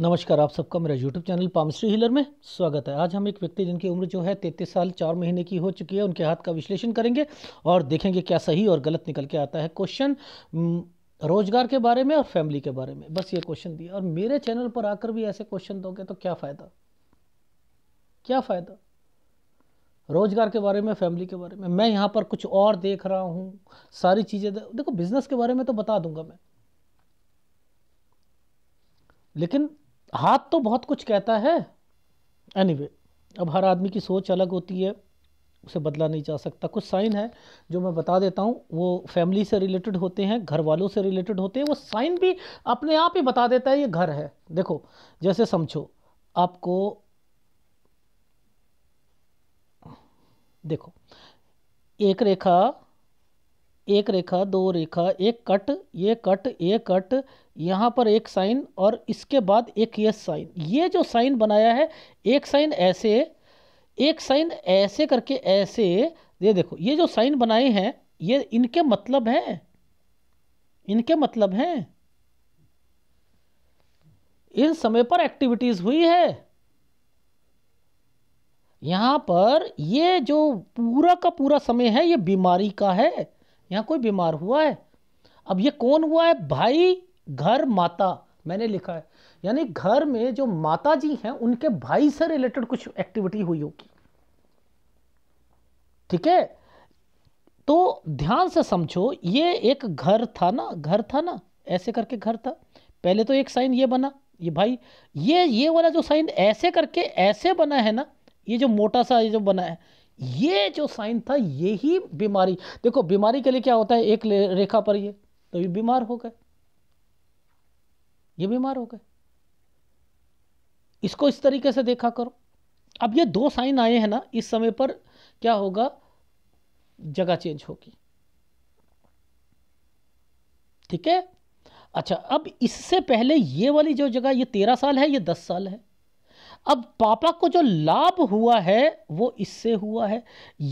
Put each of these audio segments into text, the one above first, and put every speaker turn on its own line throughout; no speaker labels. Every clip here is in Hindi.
नमस्कार आप सबका मेरा यूट्यूब चैनल पामश्री हीलर में स्वागत है आज हम एक व्यक्ति जिनकी उम्र जो है तैंतीस साल चार महीने की हो चुकी है उनके हाथ का विश्लेषण करेंगे और देखेंगे क्या सही और गलत निकल के आता है क्वेश्चन रोजगार के बारे में और फैमिली के बारे में बस ये क्वेश्चन दिया और मेरे चैनल पर आकर भी ऐसे क्वेश्चन दोगे तो क्या फ़ायदा क्या फ़ायदा रोजगार के बारे में फैमिली के बारे में मैं यहाँ पर कुछ और देख रहा हूँ सारी चीज़ें देखो बिज़नेस के बारे में तो बता दूंगा मैं लेकिन हाथ तो बहुत कुछ कहता है एनी anyway, अब हर आदमी की सोच अलग होती है उसे बदला नहीं जा सकता कुछ साइन है जो मैं बता देता हूँ वो फैमिली से रिलेटेड होते हैं घर वालों से रिलेटेड होते हैं वो साइन भी अपने आप ही बता देता है ये घर है देखो जैसे समझो आपको देखो एक रेखा एक रेखा दो रेखा एक कट ये कट ये कट यहाँ पर एक साइन और इसके बाद एक ये साइन ये जो साइन बनाया है एक साइन ऐसे एक साइन ऐसे करके ऐसे ये देखो ये जो साइन बनाए हैं ये इनके मतलब हैं इनके मतलब हैं इन समय पर एक्टिविटीज़ हुई है यहां पर ये जो पूरा का पूरा समय है ये बीमारी का है यहाँ कोई बीमार हुआ है अब ये कौन हुआ है भाई घर माता मैंने लिखा है यानी घर में जो माता जी हैं उनके भाई से रिलेटेड कुछ एक्टिविटी हुई होगी ठीक है तो ध्यान से समझो ये एक घर था ना घर था ना ऐसे करके घर था पहले तो एक साइन ये बना ये भाई ये ये वाला जो साइन ऐसे करके ऐसे बना है ना ये जो मोटा सा ये जो बना है ये जो साइन था यही बीमारी देखो बीमारी के लिए क्या होता है एक रेखा पर ये तो ये बीमार हो गए ये बीमार हो गए इसको इस तरीके से देखा करो अब ये दो साइन आए हैं ना इस समय पर क्या होगा जगह चेंज होगी ठीक है अच्छा अब इससे पहले ये वाली जो जगह ये तेरह साल है ये दस साल है अब पापा को जो लाभ हुआ है वो इससे हुआ है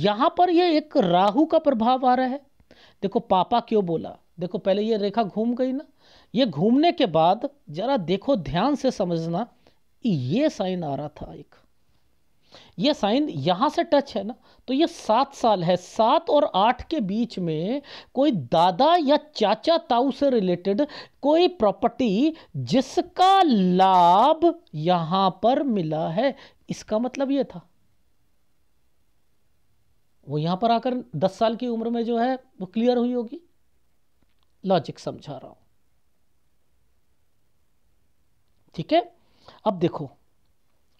यहां पर ये एक राहु का प्रभाव आ रहा है देखो पापा क्यों बोला देखो पहले ये रेखा घूम गई ना ये घूमने के बाद जरा देखो ध्यान से समझना ये साइन आ रहा था एक ये साइन यहाँ से टच है ना तो ये सात साल है सात और आठ के बीच में कोई दादा या चाचा ताऊ से रिलेटेड कोई प्रॉपर्टी जिसका लाभ यहाँ पर मिला है इसका मतलब ये था वो यहाँ पर आकर दस साल की उम्र में जो है वो क्लियर हुई होगी लॉजिक समझा रहा हूँ ठीक है अब देखो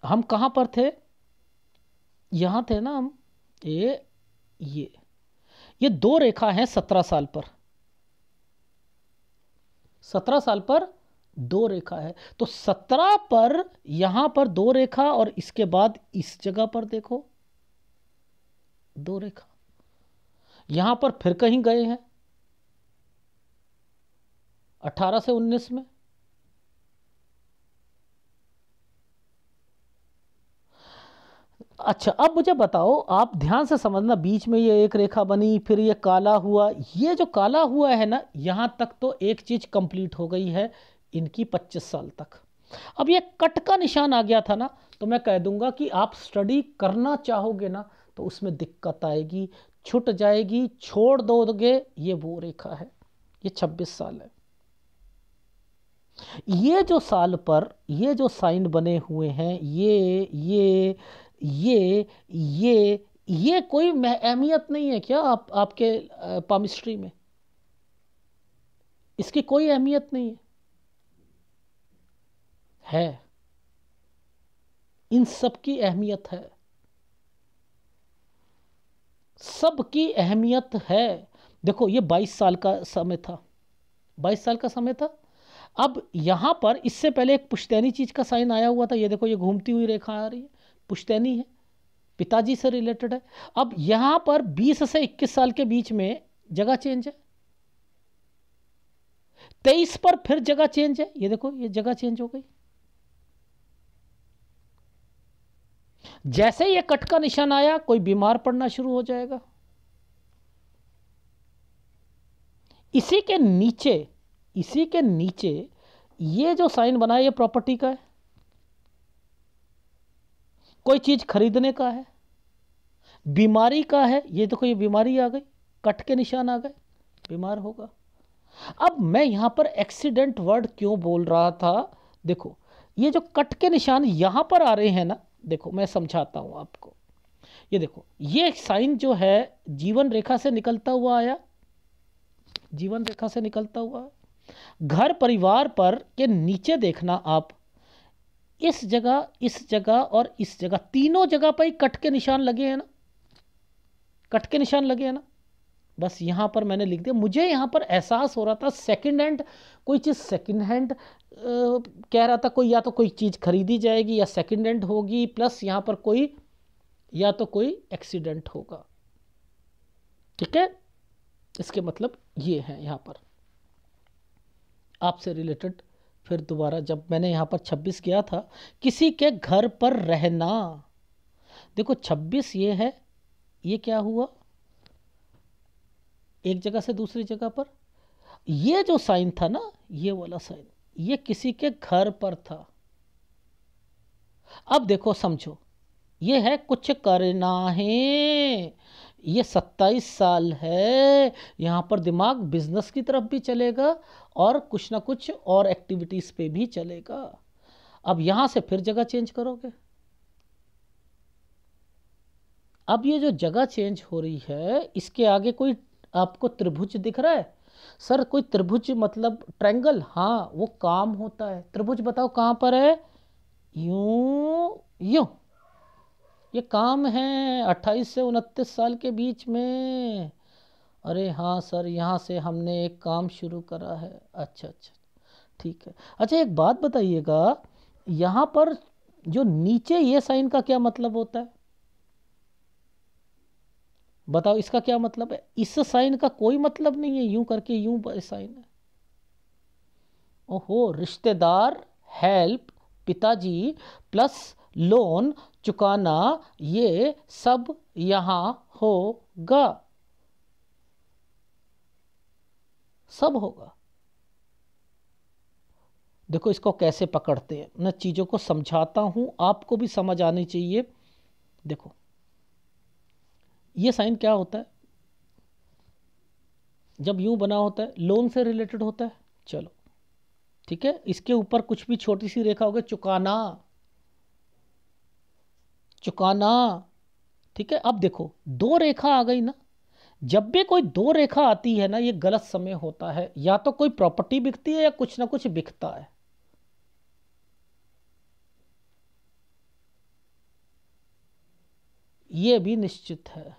हम कहाँ पर थे यहाँ थे ना हम ये ये ये दो रेखा हैं सत्रह साल पर सत्रह साल पर दो रेखा है तो सत्रह पर यहां पर दो रेखा और इसके बाद इस जगह पर देखो दो रेखा यहां पर फिर कहीं गए हैं अठारह से उन्नीस में अच्छा अब मुझे बताओ आप ध्यान से समझना बीच में ये एक रेखा बनी फिर ये काला हुआ ये जो काला हुआ है ना यहाँ तक तो एक चीज़ कंप्लीट हो गई है इनकी 25 साल तक अब ये कट का निशान आ गया था ना तो मैं कह दूंगा कि आप स्टडी करना चाहोगे ना तो उसमें दिक्कत आएगी छुट जाएगी छोड़ दोगे ये वो रेखा है ये छब्बीस साल है ये जो साल पर ये जो साइन बने हुए हैं ये ये ये ये ये कोई अहमियत नहीं है क्या आप आपके पामिस्ट्री में इसकी कोई अहमियत नहीं है है इन सब की अहमियत है सब की अहमियत है देखो ये 22 साल का समय था 22 साल का समय था अब यहां पर इससे पहले एक पुश्तैनी चीज़ का साइन आया हुआ था ये देखो ये घूमती हुई रेखा आ रही है पुश्तैनी है पिताजी से रिलेटेड है अब यहां पर 20 से 21 साल के बीच में जगह चेंज है 23 पर फिर जगह चेंज है ये देखो ये जगह चेंज हो गई जैसे ये कट का निशान आया कोई बीमार पड़ना शुरू हो जाएगा इसी के नीचे इसी के नीचे ये जो साइन बना है ये प्रॉपर्टी का है कोई चीज़ खरीदने का है बीमारी का है ये देखो ये बीमारी आ गई कट के निशान आ गए बीमार होगा अब मैं यहां पर एक्सीडेंट वर्ड क्यों बोल रहा था देखो ये जो कट के निशान यहां पर आ रहे हैं ना देखो मैं समझाता हूं आपको ये देखो ये साइन जो है जीवन रेखा से निकलता हुआ आया जीवन रेखा से निकलता हुआ घर परिवार पर के नीचे देखना आप इस जगह इस जगह और इस जगह तीनों जगह पर ही कट के निशान लगे हैं ना कट के निशान लगे हैं ना बस यहाँ पर मैंने लिख दिया मुझे यहाँ पर एहसास हो रहा था सेकंड हैंड कोई चीज़ सेकंड हैंड कह रहा था कोई या तो कोई चीज़ खरीदी जाएगी या सेकंड हैंड होगी प्लस यहाँ पर कोई या तो कोई एक्सीडेंट होगा ठीक है इसके मतलब ये है यहाँ पर आपसे रिलेटेड फिर दोबारा जब मैंने यहाँ पर छब्बीस किया था किसी के घर पर रहना देखो छब्बीस ये है ये क्या हुआ एक जगह से दूसरी जगह पर ये जो साइन था ना ये वाला साइन ये किसी के घर पर था अब देखो समझो ये है कुछ करना है ये सत्ताईस साल है यहाँ पर दिमाग बिजनेस की तरफ भी चलेगा और कुछ ना कुछ और एक्टिविटीज़ पे भी चलेगा अब यहाँ से फिर जगह चेंज करोगे अब ये जो जगह चेंज हो रही है इसके आगे कोई आपको त्रिभुज दिख रहा है सर कोई त्रिभुज मतलब ट्रैंगल हाँ वो काम होता है त्रिभुज बताओ कहाँ पर है यूं यूं ये काम है अट्ठाईस से उनतीस साल के बीच में अरे हाँ सर यहाँ से हमने एक काम शुरू करा है अच्छा अच्छा ठीक है अच्छा एक बात बताइएगा यहाँ पर जो नीचे ये साइन का क्या मतलब होता है बताओ इसका क्या मतलब है इस साइन का कोई मतलब नहीं है यूं करके यूं साइन है ओहो रिश्तेदार हेल्प पिताजी प्लस लोन चुकाना ये सब यहां होगा सब होगा देखो इसको कैसे पकड़ते हैं मैं चीज़ों को समझाता हूं आपको भी समझ आनी चाहिए देखो ये साइन क्या होता है जब यूं बना होता है लोन से रिलेटेड होता है चलो ठीक है इसके ऊपर कुछ भी छोटी सी रेखा होगी चुकाना चुकाना ठीक है अब देखो दो रेखा आ गई ना जब भी कोई दो रेखा आती है ना ये गलत समय होता है या तो कोई प्रॉपर्टी बिकती है या कुछ ना कुछ बिकता है ये भी निश्चित है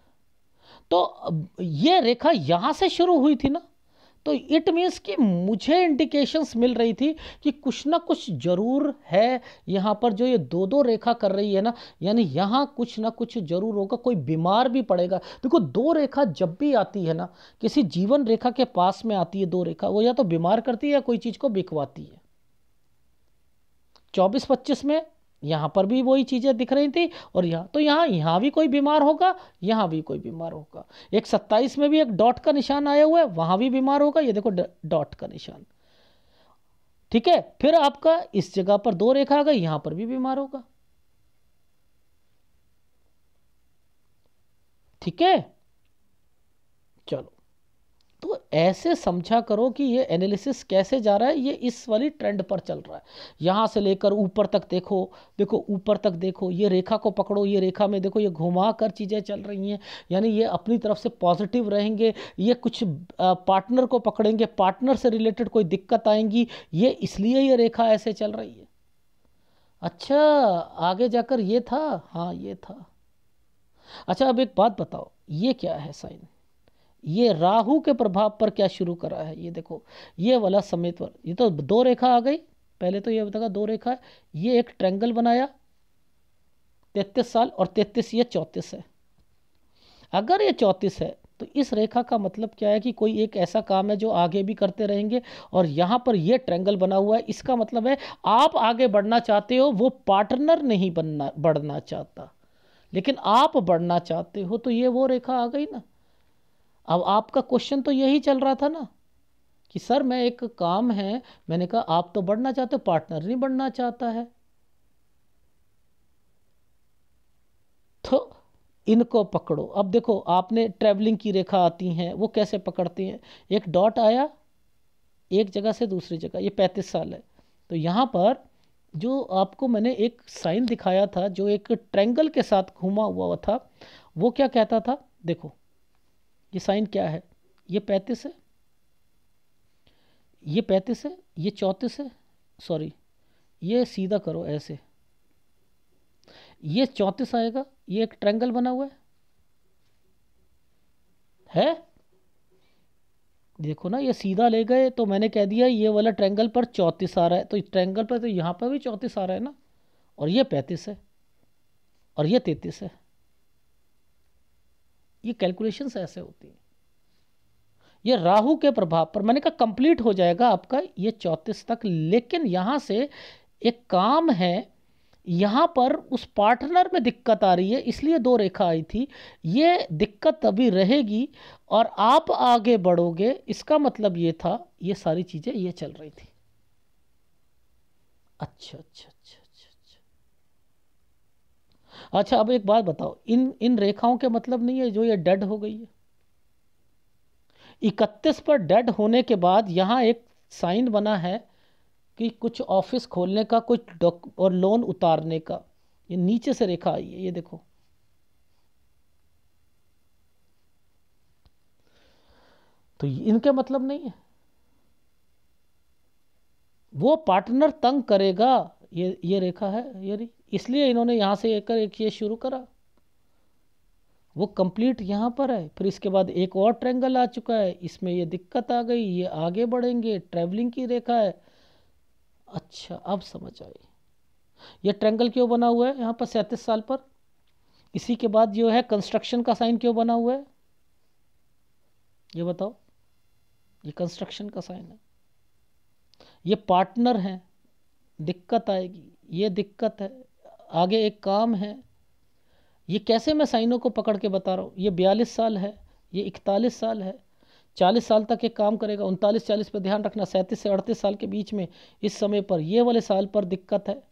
तो ये रेखा यहां से शुरू हुई थी ना तो इट मीन्स कि मुझे इंडिकेशंस मिल रही थी कि कुछ ना कुछ ज़रूर है यहाँ पर जो ये दो दो रेखा कर रही है ना यानी यहाँ कुछ ना कुछ जरूर होगा कोई बीमार भी पड़ेगा देखो दो रेखा जब भी आती है ना किसी जीवन रेखा के पास में आती है दो रेखा वो या तो बीमार करती है या कोई चीज़ को बिकवाती है चौबीस पच्चीस में यहाँ पर भी वही चीज़ें दिख रही थी और यहाँ तो यहाँ यहाँ भी कोई बीमार होगा यहाँ भी कोई बीमार होगा एक सत्ताईस में भी एक डॉट का निशान आया हुआ है वहाँ भी बीमार होगा ये देखो डॉट का निशान ठीक है फिर आपका इस जगह पर दो रेखा आ गई यहाँ पर भी बीमार होगा ठीक है चलो तो ऐसे समझा करो कि ये एनालिसिस कैसे जा रहा है ये इस वाली ट्रेंड पर चल रहा है यहाँ से लेकर ऊपर तक देखो देखो ऊपर तक देखो ये रेखा को पकड़ो ये रेखा में देखो ये घुमा कर चीज़ें चल रही हैं यानी ये अपनी तरफ से पॉजिटिव रहेंगे ये कुछ पार्टनर को पकड़ेंगे पार्टनर से रिलेटेड कोई दिक्कत आएंगी ये इसलिए ये रेखा ऐसे चल रही है अच्छा आगे जाकर ये था हाँ ये था अच्छा अब एक बात बताओ ये क्या है साइन ये राहु के प्रभाव पर क्या शुरू करा है ये देखो ये वाला समेतवर ये तो दो रेखा आ गई पहले तो ये बताया दो रेखा है ये एक ट्रैंगल बनाया तैतीस साल और तैतीस ये चौंतीस है अगर ये चौंतीस है तो इस रेखा का मतलब क्या है कि कोई एक ऐसा काम है जो आगे भी करते रहेंगे और यहाँ पर यह ट्रैंगल बना हुआ है इसका मतलब है आप आगे बढ़ना चाहते हो वो पार्टनर नहीं बनना बढ़ना चाहता लेकिन आप बढ़ना चाहते हो तो ये वो रेखा आ गई ना अब आपका क्वेश्चन तो यही चल रहा था ना कि सर मैं एक काम है मैंने कहा आप तो बढ़ना चाहते हो पार्टनर नहीं बढ़ना चाहता है तो इनको पकड़ो अब देखो आपने ट्रेवलिंग की रेखा आती हैं वो कैसे पकड़ती हैं एक डॉट आया एक जगह से दूसरी जगह ये पैंतीस साल है तो यहाँ पर जो आपको मैंने एक साइन दिखाया था जो एक ट्रेंगल के साथ घूमा हुआ था वो क्या कहता था देखो ये साइन क्या है ये पैंतीस है ये पैंतीस है ये चौंतीस है सॉरी ये सीधा करो ऐसे ये चौंतीस आएगा ये एक ट्रैंगल बना हुआ है है देखो ना ये सीधा ले गए तो मैंने कह दिया ये वाला ट्रैंगल पर चौंतीस आ रहा है तो ट्रैंगल पर तो यहाँ पर भी चौंतीस आ रहा है ना और ये पैंतीस है और ये तैंतीस है ये कैलकुलेशंस ऐसे होती हैं ये राहु के प्रभाव पर मैंने कहा कंप्लीट हो जाएगा आपका ये चौंतीस तक लेकिन यहाँ से एक काम है यहाँ पर उस पार्टनर में दिक्कत आ रही है इसलिए दो रेखा आई थी ये दिक्कत अभी रहेगी और आप आगे बढ़ोगे इसका मतलब ये था ये सारी चीज़ें ये चल रही थी अच्छा अच्छा अच्छा अब एक बात बताओ इन इन रेखाओं के मतलब नहीं है जो ये डेड हो गई है इकतीस पर डेड होने के बाद यहाँ एक साइन बना है कि कुछ ऑफिस खोलने का कुछ और लोन उतारने का ये नीचे से रेखा आई है ये देखो तो इनके मतलब नहीं है वो पार्टनर तंग करेगा ये ये रेखा है ये री इसलिए इन्होंने यहाँ से एक एक ये शुरू करा वो कंप्लीट यहाँ पर है फिर इसके बाद एक और ट्रैंगल आ चुका है इसमें ये दिक्कत आ गई ये आगे बढ़ेंगे ट्रैवलिंग की रेखा है अच्छा अब समझ आई ये ट्रैंगल क्यों बना हुआ है यहाँ पर सैंतीस साल पर इसी के बाद जो है कंस्ट्रक्शन का साइन क्यों बना हुआ है ये बताओ ये कंस्ट्रक्शन का साइन है ये पार्टनर हैं दिक्कत आएगी ये दिक्कत है आगे एक काम है ये कैसे मैं साइनों को पकड़ के बता रहा हूँ ये बयालीस साल है ये इकतालीस साल है चालीस साल तक ये काम करेगा उनतालीस चालीस पर ध्यान रखना सैंतीस से अड़तीस साल के बीच में इस समय पर ये वाले साल पर दिक्कत है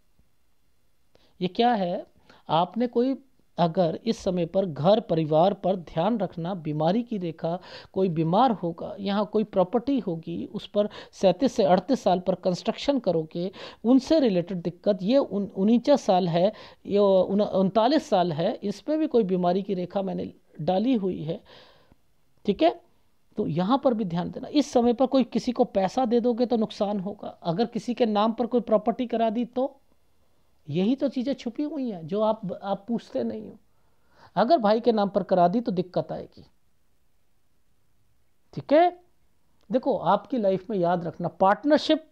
ये क्या है आपने कोई अगर इस समय पर घर परिवार पर ध्यान रखना बीमारी की रेखा कोई बीमार होगा यहाँ कोई प्रॉपर्टी होगी उस पर सैंतीस से अड़तीस साल पर कंस्ट्रक्शन करोगे उनसे रिलेटेड दिक्कत ये उन साल है ये उनतालीस साल है इस पर भी कोई बीमारी की रेखा मैंने डाली हुई है ठीक है तो यहाँ पर भी ध्यान देना इस समय पर कोई किसी को पैसा दे दोगे तो नुकसान होगा अगर किसी के नाम पर कोई प्रॉपर्टी करा दी तो यही तो चीज़ें छुपी हुई हैं जो आप आप पूछते नहीं हो अगर भाई के नाम पर करा दी तो दिक्कत आएगी ठीक है देखो आपकी लाइफ में याद रखना पार्टनरशिप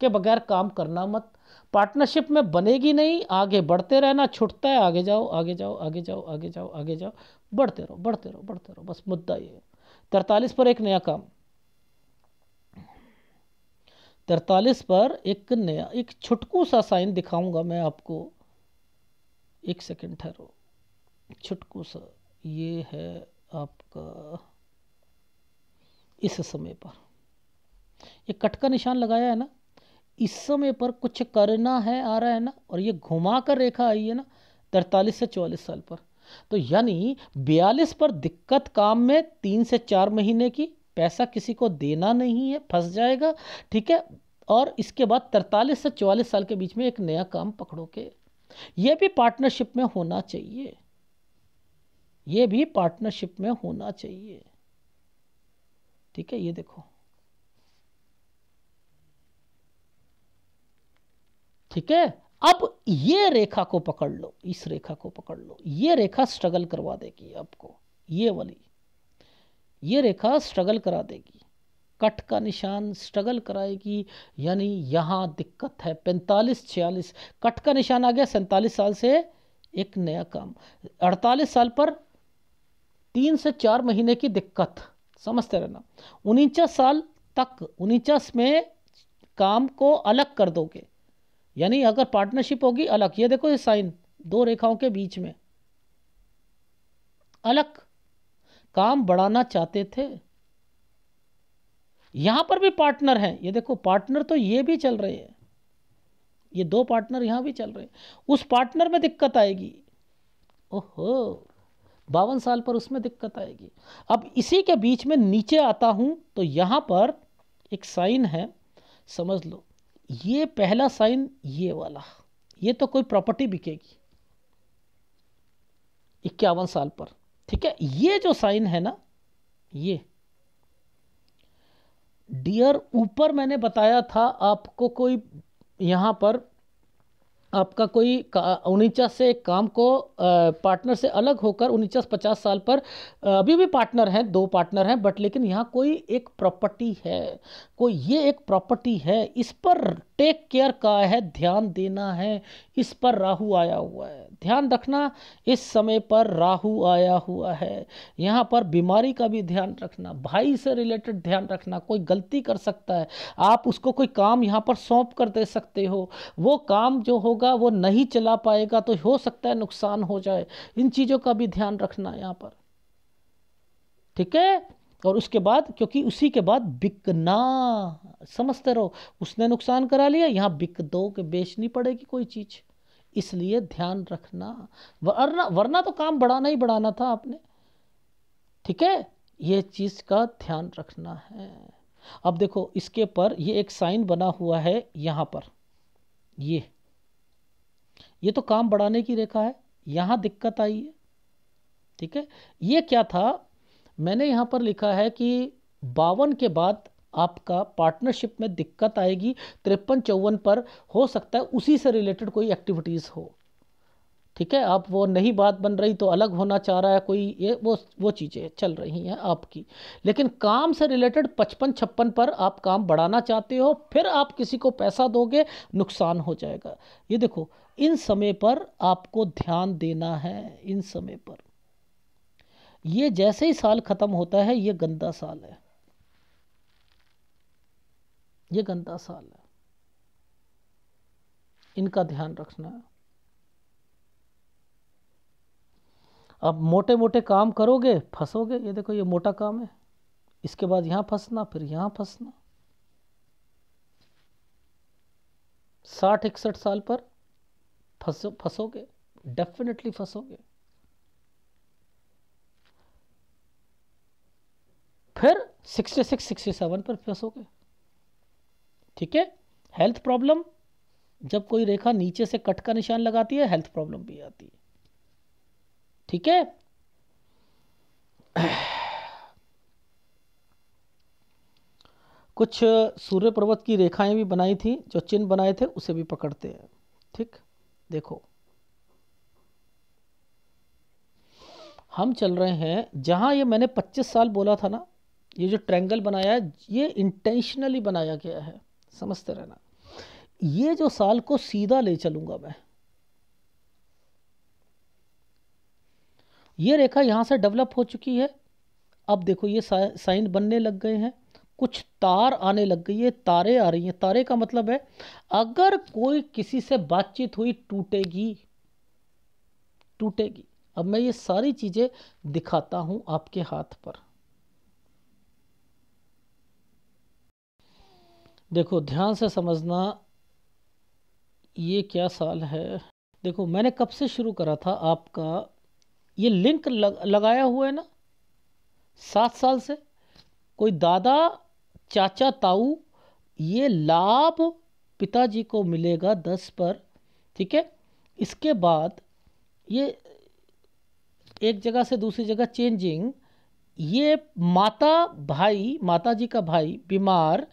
के बगैर काम करना मत पार्टनरशिप में बनेगी नहीं आगे बढ़ते रहना छुटता है आगे जाओ आगे जाओ आगे जाओ आगे जाओ आगे जाओ बढ़ते रहो बढ़ते रहो बढ़ते रहो बस मुद्दा ये है तरतालीस पर एक नया काम तैतालीस पर एक नया एक छुटकू सा साइन दिखाऊंगा मैं आपको एक सेकंड ठहरो छुटकू सा ये है आपका इस समय पर ये कट का निशान लगाया है ना इस समय पर कुछ करना है आ रहा है ना और ये घुमा कर रेखा आई है ना तैतालीस से चौवालीस साल पर तो यानी बयालीस पर दिक्कत काम में तीन से चार महीने की पैसा किसी को देना नहीं है फंस जाएगा ठीक है और इसके बाद तरतालीस से चौवालीस साल के बीच में एक नया काम पकड़ो के ये भी पार्टनरशिप में होना चाहिए ये भी पार्टनरशिप में होना चाहिए ठीक है ये देखो ठीक है अब ये रेखा को पकड़ लो इस रेखा को पकड़ लो ये रेखा स्ट्रगल करवा देगी आपको ये वाली ये रेखा स्ट्रगल करा देगी कट का निशान स्ट्रगल कराएगी यानी यहाँ दिक्कत है पैंतालीस छियालीस कट का निशान आ गया सैंतालीस साल से एक नया काम अड़तालीस साल पर तीन से चार महीने की दिक्कत समझते रहना उनचास साल तक उनचास में काम को अलग कर दोगे यानी अगर पार्टनरशिप होगी अलग ये देखो ये साइन दो रेखाओं के बीच में अलग काम बढ़ाना चाहते थे यहां पर भी पार्टनर हैं ये देखो पार्टनर तो ये भी चल रहे हैं ये दो पार्टनर यहां भी चल रहे हैं उस पार्टनर में दिक्कत आएगी ओहो बावन साल पर उसमें दिक्कत आएगी अब इसी के बीच में नीचे आता हूं तो यहां पर एक साइन है समझ लो ये पहला साइन ये वाला ये तो कोई प्रॉपर्टी बिकेगी इक्यावन साल पर ठीक है ये जो साइन है ना ये डियर ऊपर मैंने बताया था आपको कोई यहाँ पर आपका कोई उनचास से एक काम को आ, पार्टनर से अलग होकर उनचास पचास साल पर अभी भी पार्टनर हैं दो पार्टनर हैं बट लेकिन यहाँ कोई एक प्रॉपर्टी है कोई ये एक प्रॉपर्टी है इस पर टेक केयर का है ध्यान देना है इस पर राहु आया हुआ है ध्यान रखना इस समय पर राहु आया हुआ है यहाँ पर बीमारी का भी ध्यान रखना भाई से रिलेटेड ध्यान रखना कोई गलती कर सकता है आप उसको कोई काम यहाँ पर सौंप कर दे सकते हो वो काम जो होगा वो नहीं चला पाएगा तो हो सकता है नुकसान हो जाए इन चीज़ों का भी ध्यान रखना यहाँ पर ठीक है और उसके बाद क्योंकि उसी के बाद बिकना समझते रहो उसने नुकसान करा लिया यहाँ बिक दो के बेचनी पड़ेगी कोई चीज़ इसलिए ध्यान रखना वरना वरना तो काम बढ़ाना ही बढ़ाना था आपने ठीक है ये चीज़ का ध्यान रखना है अब देखो इसके पर ये एक साइन बना हुआ है यहां पर ये ये तो काम बढ़ाने की रेखा है यहां दिक्कत आई है ठीक है ये क्या था मैंने यहाँ पर लिखा है कि बावन के बाद आपका पार्टनरशिप में दिक्कत आएगी तिरपन चौवन पर हो सकता है उसी से रिलेटेड कोई एक्टिविटीज़ हो ठीक है आप वो नहीं बात बन रही तो अलग होना चाह रहा है कोई ये वो वो चीज़ें चल रही हैं आपकी लेकिन काम से रिलेटेड पचपन छप्पन पर आप काम बढ़ाना चाहते हो फिर आप किसी को पैसा दोगे नुकसान हो जाएगा ये देखो इन समय पर आपको ध्यान देना है इन समय पर ये जैसे ही साल ख़त्म होता है ये गंदा साल है ये गंदा साल है इनका ध्यान रखना है अब मोटे मोटे काम करोगे फंसोगे ये देखो ये मोटा काम है इसके बाद यहां फंसना फिर यहां फंसना साठ इकसठ साल पर फंसो फंसोगे डेफिनेटली फंसोगे फिर 66, 67 पर प्लस हो गए ठीक है हेल्थ प्रॉब्लम जब कोई रेखा नीचे से कट का निशान लगाती है हेल्थ प्रॉब्लम भी आती है ठीक है कुछ सूर्य पर्वत की रेखाएं भी बनाई थी जो चिन्ह बनाए थे उसे भी पकड़ते हैं ठीक देखो हम चल रहे हैं जहां ये मैंने 25 साल बोला था ना ये जो ट्रैंगल बनाया है ये इंटेंशनली बनाया गया है समझते रहना ये जो साल को सीधा ले चलूंगा मैं ये रेखा यहां से डेवलप हो चुकी है अब देखो ये साइन बनने लग गए हैं कुछ तार आने लग गई है तारे आ रही हैं तारे का मतलब है अगर कोई किसी से बातचीत हुई टूटेगी टूटेगी अब मैं ये सारी चीज़ें दिखाता हूं आपके हाथ पर देखो ध्यान से समझना ये क्या साल है देखो मैंने कब से शुरू करा था आपका ये लिंक लग, लगाया हुआ है ना सात साल से कोई दादा चाचा ताऊ ये लाभ पिताजी को मिलेगा दस पर ठीक है इसके बाद ये एक जगह से दूसरी जगह चेंजिंग ये माता भाई माता जी का भाई बीमार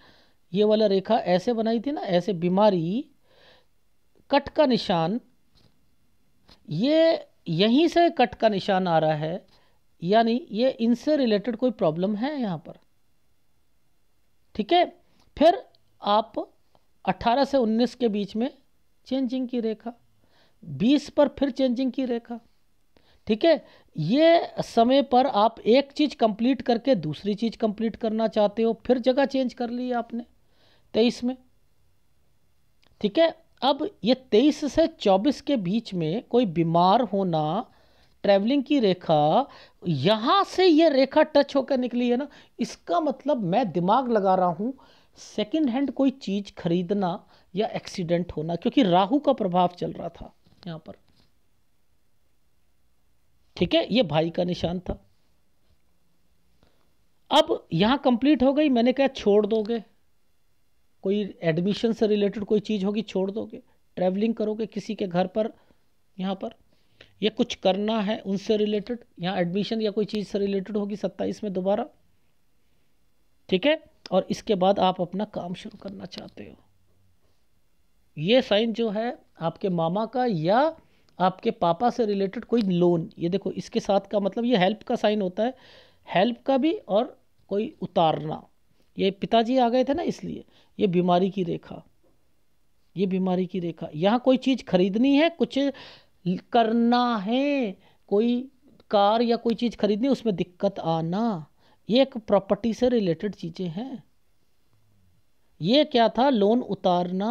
ये वाला रेखा ऐसे बनाई थी ना ऐसे बीमारी कट का निशान ये यहीं से कट का निशान आ रहा है यानी ये इनसे रिलेटेड कोई प्रॉब्लम है यहाँ पर ठीक है फिर आप 18 से 19 के बीच में चेंजिंग की रेखा 20 पर फिर चेंजिंग की रेखा ठीक है ये समय पर आप एक चीज़ कंप्लीट करके दूसरी चीज़ कंप्लीट करना चाहते हो फिर जगह चेंज कर ली आपने तेईस में ठीक है अब ये तेईस से चौबीस के बीच में कोई बीमार होना ट्रैवलिंग की रेखा यहाँ से ये रेखा टच होकर निकली है ना इसका मतलब मैं दिमाग लगा रहा हूँ सेकंड हैंड कोई चीज़ खरीदना या एक्सीडेंट होना क्योंकि राहु का प्रभाव चल रहा था यहाँ पर ठीक है ये भाई का निशान था अब यहाँ कंप्लीट हो गई मैंने कहा छोड़ दोगे कोई एडमिशन से रिलेटेड कोई चीज़ होगी छोड़ दोगे ट्रैवलिंग करोगे किसी के घर पर यहाँ पर या कुछ करना है उनसे रिलेटेड यहाँ एडमिशन या कोई चीज़ से रिलेटेड होगी सत्ताईस में दोबारा ठीक है और इसके बाद आप अपना काम शुरू करना चाहते हो ये साइन जो है आपके मामा का या आपके पापा से रिलेटेड कोई लोन ये देखो इसके साथ का मतलब ये हेल्प का साइन होता है हेल्प का भी और कोई उतारना ये पिताजी आ गए थे ना इसलिए ये बीमारी की रेखा ये बीमारी की रेखा यहाँ कोई चीज़ खरीदनी है कुछ करना है कोई कार या कोई चीज़ खरीदनी उसमें दिक्कत आना ये एक प्रॉपर्टी से रिलेटेड चीज़ें हैं ये क्या था लोन उतारना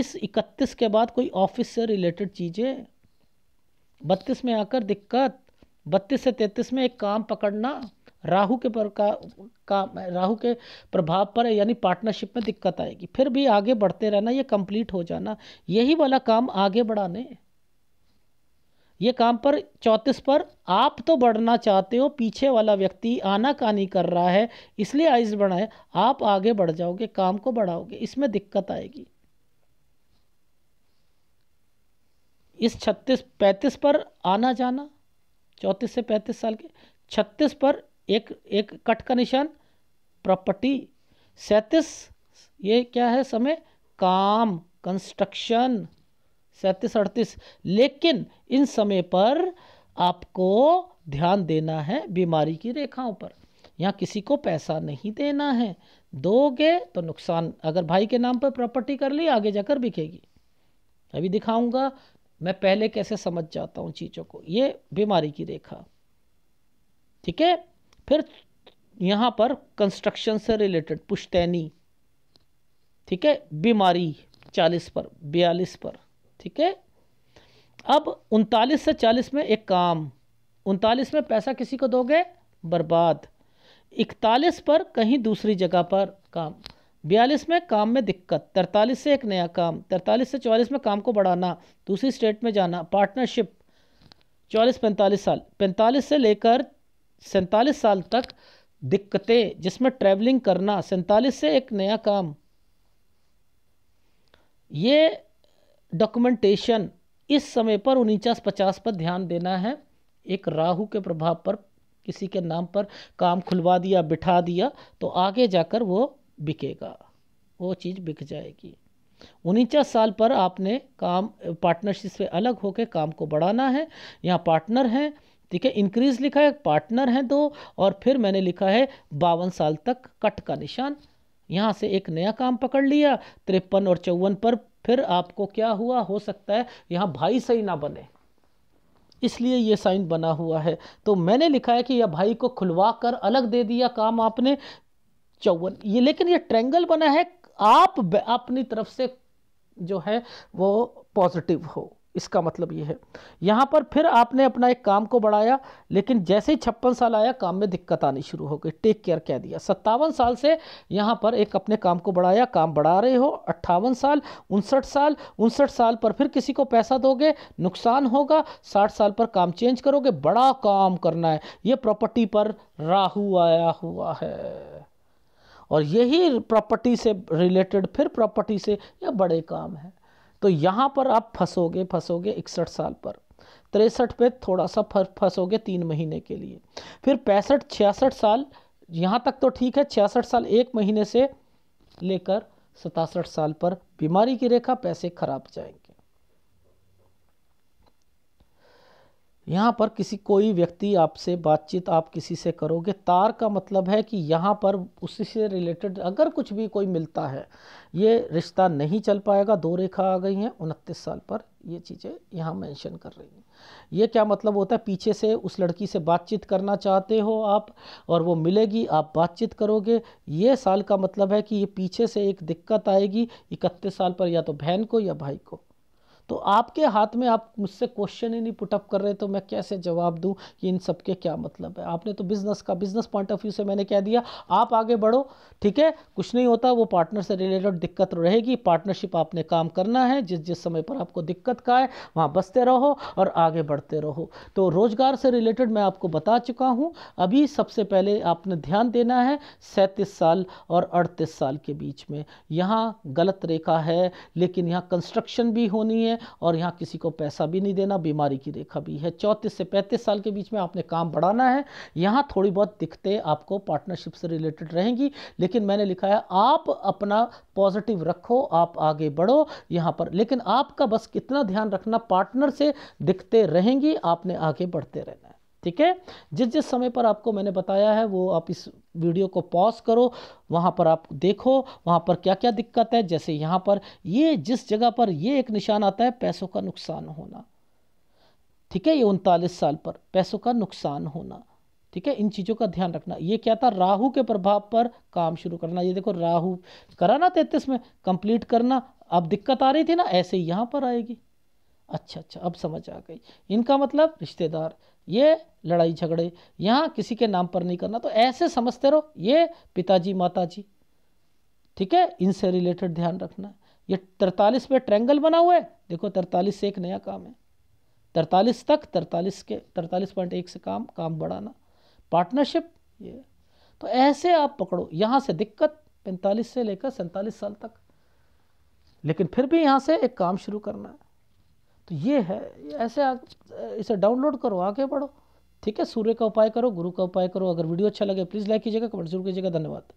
इस इकतीस के बाद कोई ऑफिस से रिलेटेड चीज़ें बत्तीस में आकर दिक्कत बत्तीस से तैंतीस में एक काम पकड़ना राहु के पर का, का राहु के प्रभाव पर यानी पार्टनरशिप में दिक्कत आएगी फिर भी आगे बढ़ते रहना ये कंप्लीट हो जाना यही वाला काम आगे बढ़ाने ये काम पर चौंतीस पर आप तो बढ़ना चाहते हो पीछे वाला व्यक्ति आना कानी कर रहा है इसलिए आइज बढ़ाए आप आगे बढ़ जाओगे काम को बढ़ाओगे इसमें दिक्कत आएगी इस छत्तीस पैंतीस पर आना जाना चौंतीस से पैंतीस साल के छत्तीस पर एक एक कट का निशान प्रॉपर्टी सैंतीस ये क्या है समय काम कंस्ट्रक्शन सैंतीस अड़तीस लेकिन इन समय पर आपको ध्यान देना है बीमारी की रेखाओं पर यहाँ किसी को पैसा नहीं देना है दोगे तो नुकसान अगर भाई के नाम पर प्रॉपर्टी कर ली आगे जाकर बिकेगी अभी दिखाऊंगा मैं पहले कैसे समझ जाता हूँ चीज़ों को ये बीमारी की रेखा ठीक है फिर यहाँ पर कंस्ट्रक्शन से रिलेटेड पुश्तैनी ठीक है बीमारी चालीस पर बयालीस पर ठीक है अब उनतालीस से चालीस में एक काम उनतालीस में पैसा किसी को दोगे बर्बाद इकतालीस पर कहीं दूसरी जगह पर काम बयालीस में काम में दिक्कत तैतालीस से एक नया काम तैतालीस से चौवालीस में काम को बढ़ाना दूसरी स्टेट में जाना पार्टनरशिप चौलीस पैंतालीस साल पैंतालीस से लेकर सैंतालीस साल तक दिक्कतें जिसमें ट्रैवलिंग करना सैंतालीस से एक नया काम ये डॉक्यूमेंटेशन इस समय पर उनचास पचास पर ध्यान देना है एक राहु के प्रभाव पर किसी के नाम पर काम खुलवा दिया बिठा दिया तो आगे जाकर वो बिकेगा वो चीज़ बिक जाएगी उनचास साल पर आपने काम पार्टनरशिप से अलग होकर काम को बढ़ाना है यहाँ पार्टनर हैं ठीक है इंक्रीज लिखा है पार्टनर हैं दो और फिर मैंने लिखा है बावन साल तक कट का निशान यहाँ से एक नया काम पकड़ लिया तिरपन और चौवन पर फिर आपको क्या हुआ हो सकता है यहाँ भाई सही ना बने इसलिए ये साइन बना हुआ है तो मैंने लिखा है कि यह भाई को खुलवा कर अलग दे दिया काम आपने चौवन ये लेकिन ये ट्रेंगल बना है आप अपनी तरफ से जो है वो पॉजिटिव हो इसका मतलब ये है यहाँ पर फिर आपने अपना एक काम को बढ़ाया लेकिन जैसे ही छप्पन साल आया काम में दिक्कत आनी शुरू हो गई टेक केयर कह दिया सत्तावन साल से यहाँ पर एक अपने काम को बढ़ाया काम बढ़ा रहे हो अट्ठावन साल उनसठ साल उनसठ साल पर फिर किसी को पैसा दोगे नुकसान होगा साठ साल पर काम चेंज करोगे बड़ा काम करना है ये प्रॉपर्टी पर राहु आया हुआ है और यही प्रॉपर्टी से रिलेटेड फिर प्रॉपर्टी से यह बड़े काम है तो यहाँ पर आप फंसोगे फंसोगे इकसठ साल पर तिरसठ पे थोड़ा सा फंसोगे तीन महीने के लिए फिर पैंसठ छियासठ साल यहाँ तक तो ठीक है छियासठ साल एक महीने से लेकर सतासठ साल पर बीमारी की रेखा पैसे खराब जाएंगे यहाँ पर किसी कोई व्यक्ति आपसे बातचीत आप किसी से करोगे तार का मतलब है कि यहाँ पर उसी से रिलेटेड अगर कुछ भी कोई मिलता है ये रिश्ता नहीं चल पाएगा दो रेखा आ गई हैं उनतीस साल पर ये चीज़ें यहाँ मेंशन कर रही हैं ये क्या मतलब होता है पीछे से उस लड़की से बातचीत करना चाहते हो आप और वो मिलेगी आप बातचीत करोगे ये साल का मतलब है कि ये पीछे से एक दिक्कत आएगी इकतीस साल पर या तो बहन को या भाई को तो आपके हाथ में आप मुझसे क्वेश्चन ही नहीं पुटअप कर रहे तो मैं कैसे जवाब दूँ कि इन सब के क्या मतलब है आपने तो बिज़नेस का बिज़नेस पॉइंट ऑफ व्यू से मैंने कह दिया आप आगे बढ़ो ठीक है कुछ नहीं होता वो पार्टनर से रिलेटेड दिक्कत रहेगी पार्टनरशिप आपने काम करना है जिस जिस समय पर आपको दिक्कत का है वहाँ बसते रहो और आगे बढ़ते रहो तो रोज़गार से रिलेटेड मैं आपको बता चुका हूँ अभी सबसे पहले आपने ध्यान देना है सैंतीस साल और अड़तीस साल के बीच में यहाँ गलत रेखा है लेकिन यहाँ कंस्ट्रक्शन भी होनी है और यहाँ किसी को पैसा भी नहीं देना बीमारी की रेखा भी है चौंतीस से पैंतीस साल के बीच में आपने काम बढ़ाना है यहाँ थोड़ी बहुत दिखते आपको पार्टनरशिप से रिलेटेड रहेंगी लेकिन मैंने लिखा है आप अपना पॉजिटिव रखो आप आगे बढ़ो यहाँ पर लेकिन आपका बस कितना ध्यान रखना पार्टनर से दिखते रहेंगी आपने आगे बढ़ते रहना है ठीक है जिस जिस समय पर आपको मैंने बताया है वो आप इस वीडियो को पॉज करो वहाँ पर आप देखो वहाँ पर क्या क्या दिक्कत है जैसे यहाँ पर ये जिस जगह पर ये एक निशान आता है पैसों का नुकसान होना ठीक है ये उनतालीस साल पर पैसों का नुकसान होना ठीक है इन चीज़ों का ध्यान रखना ये क्या था राहु के प्रभाव पर काम शुरू करना ये देखो राहु करा ना तैतीस में कंप्लीट करना अब दिक्कत आ रही थी ना ऐसे यहाँ पर आएगी अच्छा अच्छा अब समझ आ गई इनका मतलब रिश्तेदार ये लड़ाई झगड़े यहाँ किसी के नाम पर नहीं करना तो ऐसे समझते रहो ये पिताजी माताजी ठीक है इनसे रिलेटेड ध्यान रखना ये तरतालीस पे ट्रैंगल बना हुआ है देखो तरतालीस से एक नया काम है तरतालीस तक तरतालीस के तरतालीस पॉइंट एक से काम काम बढ़ाना पार्टनरशिप ये तो ऐसे आप पकड़ो यहाँ से दिक्कत पैंतालीस से लेकर सैंतालीस साल तक लेकिन फिर भी यहाँ से एक काम शुरू करना है तो ये है ऐसे आ, इसे डाउनलोड करो आगे बढ़ो ठीक है सूर्य का उपाय करो गुरु का उपाय करो अगर वीडियो अच्छा लगे प्लीज़ लाइक कीजिएगा कमेंट जरूर कीजिएगा धन्यवाद